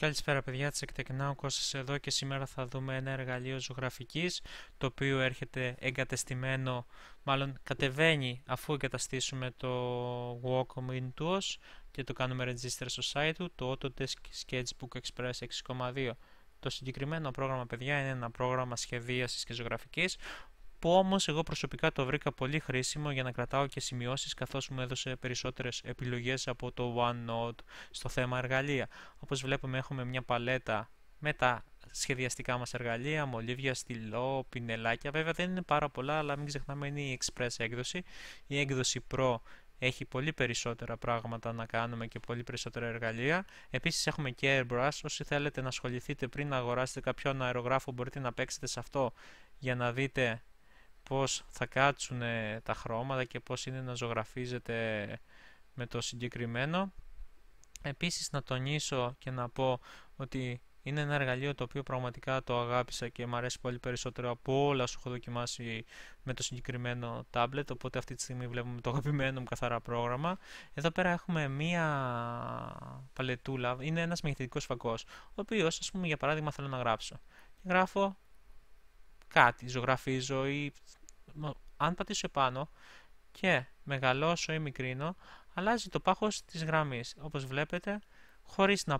Καλησπέρα παιδιά, Τσεκτεκνά, ο Κώστας εδώ και σήμερα θα δούμε ένα εργαλείο ζωγραφικής το οποίο έρχεται εγκατεστημένο, μάλλον κατεβαίνει αφού εγκαταστήσουμε το Wacom Intuos και το κάνουμε register στο site του, το Autodesk Sketchbook Express 6.2. Το συγκεκριμένο πρόγραμμα, παιδιά, είναι ένα πρόγραμμα σχεδίασης και ζωγραφικής, που όμως εγώ προσωπικά το βρήκα πολύ χρήσιμο για να κρατάω και σημειώσεις καθώς μου έδωσε περισσότερες επιλογές από το OneNote στο θέμα εργαλεία. Όπως βλέπουμε έχουμε μια παλέτα με τα σχεδιαστικά μας εργαλεία, μολύβια, στυλό, πινελάκια. Βέβαια δεν είναι πάρα πολλά, αλλά μην ξεχνάμε είναι η Express έκδοση. Η έκδοση Pro έχει πολύ περισσότερα πράγματα να κάνουμε και πολύ περισσότερα εργαλεία. Επίσης έχουμε και Airbrush, όσοι θέλετε να ασχοληθείτε πριν να αγοράσετε κάποιον αερογράφο μπορείτε να παίξετε σε αυτό για να δείτε πώς θα κάτσουν τα χρώματα και πώς είναι να ζωγραφίζεται με το συγκεκριμένο. Επίσης να τονίσω και να πω ότι είναι ένα εργαλείο το οποίο πραγματικά το αγάπησα και μου αρέσει πολύ περισσότερο από όλα σου έχω δοκιμάσει με το συγκεκριμένο tablet, οπότε αυτή τη στιγμή βλέπουμε το αγαπημένο μου καθαρά πρόγραμμα. Εδώ πέρα έχουμε μία παλετούλα, είναι ένας μεγεθυντικός φακός, ο οποίος ας πούμε για παράδειγμα θέλω να γράψω. Γράφω κάτι, ζωγραφίζω ή αν πατήσω επάνω και μεγαλώσω ή μικρύνω, αλλάζει το πάχος της γραμμής, όπως βλέπετε, χωρίς να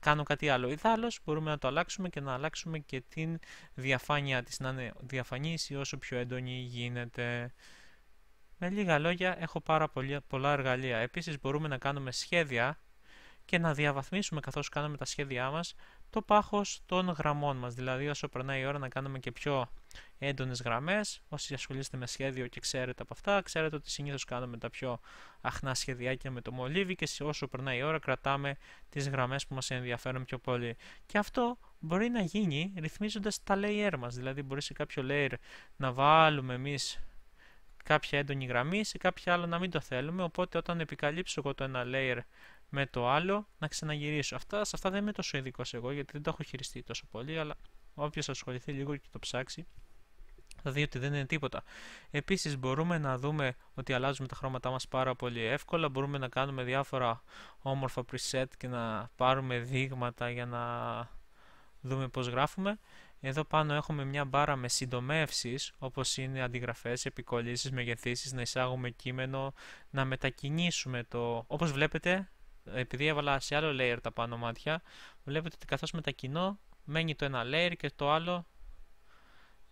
κάνω κάτι άλλο. Ιδάλλως μπορούμε να το αλλάξουμε και να αλλάξουμε και την διαφάνεια της, να είναι διαφανής ή όσο πιο έντονη γίνεται. Με λίγα λόγια έχω πάρα πολλά, πολλά εργαλεία. Επίσης μπορούμε να κάνουμε σχέδια και να διαβαθμίσουμε καθώς κάνουμε τα σχέδιά μας το πάχος των γραμμών μας. Δηλαδή όσο περνάει η ώρα να κάνουμε και πιο έντονες γραμμές, όσοι ασχολείστε με σχέδιο και ξέρετε από αυτά, ξέρετε ότι συνήθως κάνουμε τα πιο αχνά σχεδιάκια με το μολύβι και όσο περνάει η ώρα κρατάμε τις γραμμές που μας ενδιαφέρουν πιο πολύ. Και αυτό μπορεί να γίνει ρυθμίζοντας τα layer μας, δηλαδή μπορεί σε κάποιο layer να βάλουμε εμείς κάποια έντονη γραμμή, σε κάποια άλλο να μην το θέλουμε, οπότε όταν επικαλύψω εγώ το ένα layer με το άλλο να ξαναγυρίσω. Αυτά, σε αυτά δεν είμαι τόσο ειδικός εγώ γιατί δεν το έχω χειριστεί τόσο πολύ, αλλά όποιος ασχοληθεί λίγο και το ψάξει θα δει ότι δεν είναι τίποτα. Επίσης, μπορούμε να δούμε ότι αλλάζουμε τα χρώματά μας πάρα πολύ εύκολα. Μπορούμε να κάνουμε διάφορα όμορφα preset και να πάρουμε δείγματα για να δούμε πώς γράφουμε. Εδώ πάνω έχουμε μια μπάρα με συντομεύσεις, όπως είναι αντιγραφές, επικολλήσεις, μεγεθύσεις, να εισάγουμε κείμενο, να μετακινήσουμε το... Όπως βλέπετε, επειδή έβαλα σε άλλο layer τα πάνω μάτια, βλέπετε ότι καθώς μετακινώ, μένει το ένα layer και το άλλο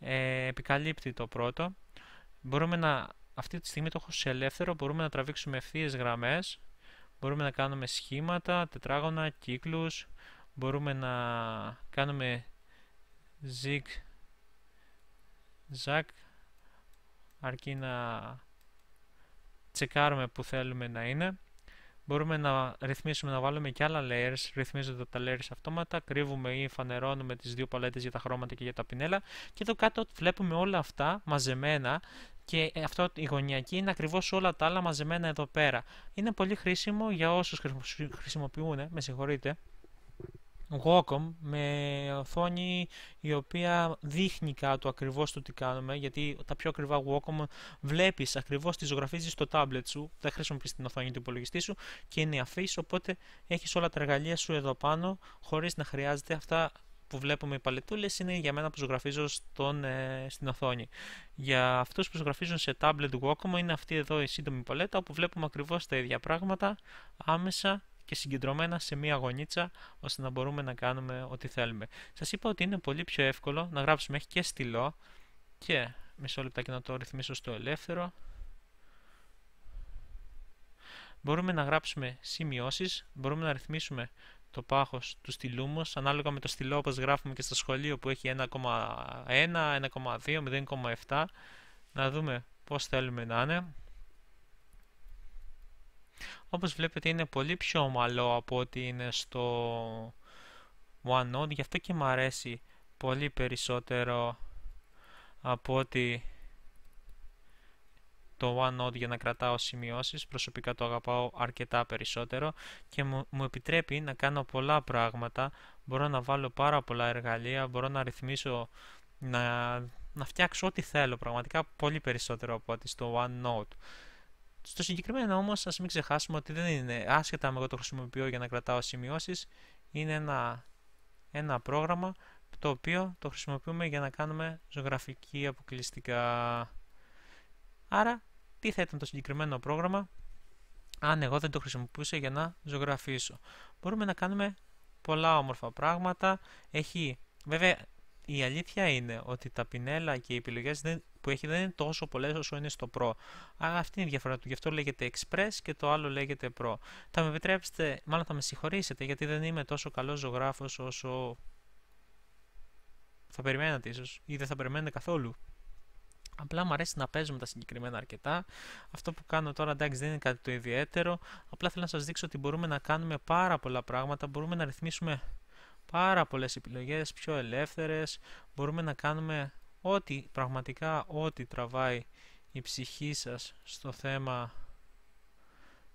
ε, επικαλύπτει το πρώτο. Μπορούμε να, αυτή τη στιγμή το έχω σε ελεύθερο, μπορούμε να τραβήξουμε ευθείε γραμμές, μπορούμε να κάνουμε σχήματα, τετράγωνα, κύκλους, μπορούμε να κάνουμε zig zag, αρκεί να τσεκάρουμε που θέλουμε να είναι. Μπορούμε να ρυθμίσουμε να βάλουμε και άλλα layers, ρυθμίζονται τα layers αυτόματα, κρύβουμε ή φανερώνουμε τις δύο παλέτες για τα χρώματα και για τα πινέλα και εδώ κάτω βλέπουμε όλα αυτά μαζεμένα και αυτό η γωνιακή είναι ακριβώς όλα τα άλλα μαζεμένα εδώ πέρα. Είναι πολύ χρήσιμο για όσους χρησιμοποιούν, ε, με συγχωρείτε, Wacom με οθόνη η οποία δείχνει κάτω ακριβώς το τι κάνουμε γιατί τα πιο ακριβά Wacom βλέπεις ακριβώς τις ζωγραφίζεις στο tablet σου δεν χρησιμοποιείς την οθόνη του υπολογιστή σου και είναι αφής οπότε έχεις όλα τα εργαλεία σου εδώ πάνω χωρίς να χρειάζεται αυτά που βλέπουμε οι παλετούλες είναι για μένα που ζωγραφίζω στον, ε, στην οθόνη. Για αυτούς που ζωγραφίζουν σε tablet Wacom είναι αυτή εδώ η σύντομη παλέτα όπου βλέπουμε ακριβώς τα ίδια πράγματα άμεσα και συγκεντρωμένα σε μία γωνίτσα ώστε να μπορούμε να κάνουμε ό,τι θέλουμε. Σας είπα ότι είναι πολύ πιο εύκολο να γράψουμε έχει και στυλό και μισό λεπτά και να το ρυθμίσω στο ελεύθερο. Μπορούμε να γράψουμε σημειώσεις. μπορούμε να ρυθμίσουμε το πάχος του στυλού μας, ανάλογα με το στυλό όπως γράφουμε και στο σχολείο που έχει 1,1, 1,2, 0,7, να δούμε πώς θέλουμε να είναι. Όπως βλέπετε είναι πολύ πιο ομαλό από ό,τι είναι στο OneNote, γι' αυτό και μου αρέσει πολύ περισσότερο από ότι το OneNote για να κρατάω σημειώσεις, προσωπικά το αγαπάω αρκετά περισσότερο και μου, μου επιτρέπει να κάνω πολλά πράγματα, μπορώ να βάλω πάρα πολλά εργαλεία, μπορώ να ρυθμίσω, να, να φτιάξω ό,τι θέλω, πραγματικά πολύ περισσότερο από ότι στο OneNote. Στο συγκεκριμένο όμως, ας μην ξεχάσουμε ότι δεν είναι άσχετα με εγώ το χρησιμοποιώ για να κρατάω σημειώσεις, είναι ένα, ένα πρόγραμμα το οποίο το χρησιμοποιούμε για να κάνουμε ζωγραφική αποκλειστικά. Άρα, τι θα ήταν το συγκεκριμένο πρόγραμμα αν εγώ δεν το χρησιμοποιούσα για να ζωγραφίσω. Μπορούμε να κάνουμε πολλά όμορφα πράγματα. Έχει, βέβαια, η αλήθεια είναι ότι τα πινέλα και οι επιλογές δεν, που έχει δεν είναι τόσο πολλές όσο είναι στο Pro. Άρα αυτή είναι η διαφορά του. Γι' αυτό λέγεται Express και το άλλο λέγεται Pro. Θα με επιτρέψετε, μάλλον θα με συγχωρήσετε γιατί δεν είμαι τόσο καλός ζωγράφος όσο θα περιμένατε ίσως ή δεν θα περιμένετε καθόλου. Απλά μου αρέσει να παίζουμε τα συγκεκριμένα αρκετά. Αυτό που κάνω τώρα εντάξει δεν είναι κάτι το ιδιαίτερο. Απλά θέλω να σας δείξω ότι μπορούμε να κάνουμε πάρα πολλά πράγματα. Μπορούμε να ρυθμίσουμε πάρα πολλές επιλογές, πιο ελεύθερες, μπορούμε να κάνουμε ό,τι πραγματικά ό,τι τραβάει η ψυχή σας στο θέμα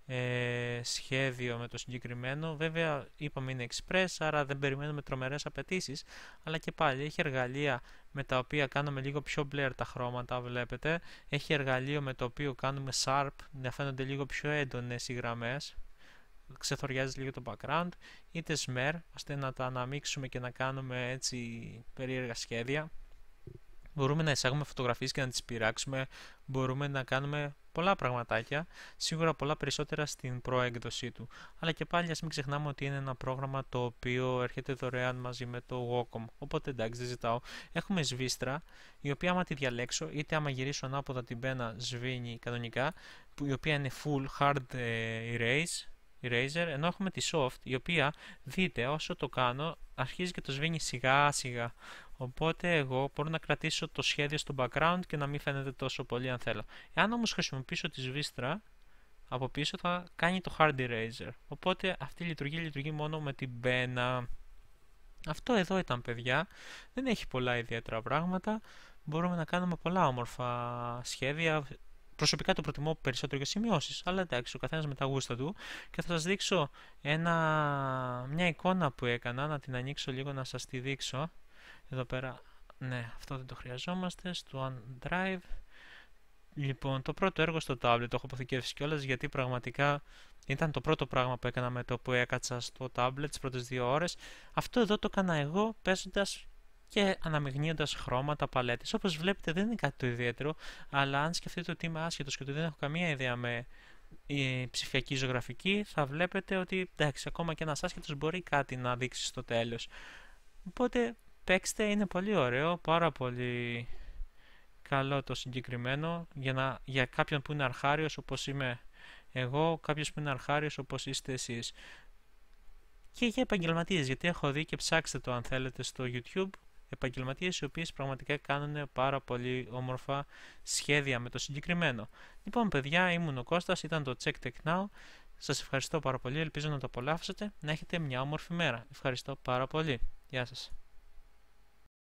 ε, σχέδιο με το συγκεκριμένο. Βέβαια είπαμε είναι express, άρα δεν περιμένουμε τρομερές απαιτήσεις, αλλά και πάλι έχει εργαλεία με τα οποία κάνουμε λίγο πιο blur τα χρώματα, βλέπετε. Έχει εργαλείο με το οποίο κάνουμε sharp, να φαίνονται λίγο πιο έντονες οι γραμμές ξεθοριάζει λίγο το background, είτε smear, ώστε να τα αναμίξουμε και να κάνουμε έτσι περίεργα σχέδια. Μπορούμε να εισάγουμε φωτογραφίες και να τις πειράξουμε, μπορούμε να κάνουμε πολλά πραγματάκια, σίγουρα πολλά περισσότερα στην προέκδοσή του. Αλλά και πάλι ας μην ξεχνάμε ότι είναι ένα πρόγραμμα το οποίο έρχεται δωρεάν μαζί με το Wacom. Οπότε εντάξει δεν ζητάω. Έχουμε σβήστρα η οποία άμα τη διαλέξω, είτε άμα γυρίσω ανάποδα την πένα σβήνει κανονικά, η οποία είναι full hard ε, erase, ενώ έχουμε τη Soft, η οποία δείτε όσο το κάνω αρχίζει και το σβήνει σιγά σιγά. Οπότε εγώ μπορώ να κρατήσω το σχέδιο στο background και να μην φαίνεται τόσο πολύ αν θέλω. Εάν όμως χρησιμοποιήσω τη σβήστρα, από πίσω θα κάνει το hard eraser. Οπότε αυτή η λειτουργία λειτουργεί μόνο με την πένα. Αυτό εδώ ήταν παιδιά, δεν έχει πολλά ιδιαίτερα πράγματα. Μπορούμε να κάνουμε πολλά όμορφα σχέδια, Προσωπικά το προτιμώ περισσότερο για σημειώσεις, αλλά εντάξει, ο καθένας με τα γούστα του. Και θα σας δείξω ένα, μια εικόνα που έκανα, να την ανοίξω λίγο να σας τη δείξω. Εδώ πέρα, ναι, αυτό δεν το χρειαζόμαστε. Στο OneDrive. Λοιπόν, το πρώτο έργο στο tablet το έχω αποθηκεύσει κιόλας γιατί πραγματικά ήταν το πρώτο πράγμα που έκανα με το που έκατσα στο tablet τις πρώτες δύο ώρες. Αυτό εδώ το έκανα εγώ παίζοντας και αναμειγνύοντας χρώματα, παλέτες. Όπως βλέπετε, δεν είναι κάτι το ιδιαίτερο, αλλά αν σκεφτείτε ότι είμαι άσχετος και ότι δεν έχω καμία ιδέα με η ε, ψηφιακή ζωγραφική, θα βλέπετε ότι εντάξει, ακόμα και ένας άσχετος μπορεί κάτι να δείξει στο τέλος. Οπότε παίξτε, είναι πολύ ωραίο, πάρα πολύ καλό το συγκεκριμένο για, να, για κάποιον που είναι αρχάριος όπως είμαι εγώ, κάποιος που είναι αρχάριος όπως είστε εσείς. Και για επαγγελματίες, γιατί έχω δει και ψάξτε το αν θέλετε στο YouTube επαγγελματίες οι οποίες πραγματικά κάνουν πάρα πολύ όμορφα σχέδια με το συγκεκριμένο. Λοιπόν παιδιά, ήμουν ο Κώστας, ήταν το Check Tech Now. Σας ευχαριστώ πάρα πολύ, ελπίζω να το απολαύσετε, να έχετε μια όμορφη μέρα. Ευχαριστώ πάρα πολύ. Γεια σας.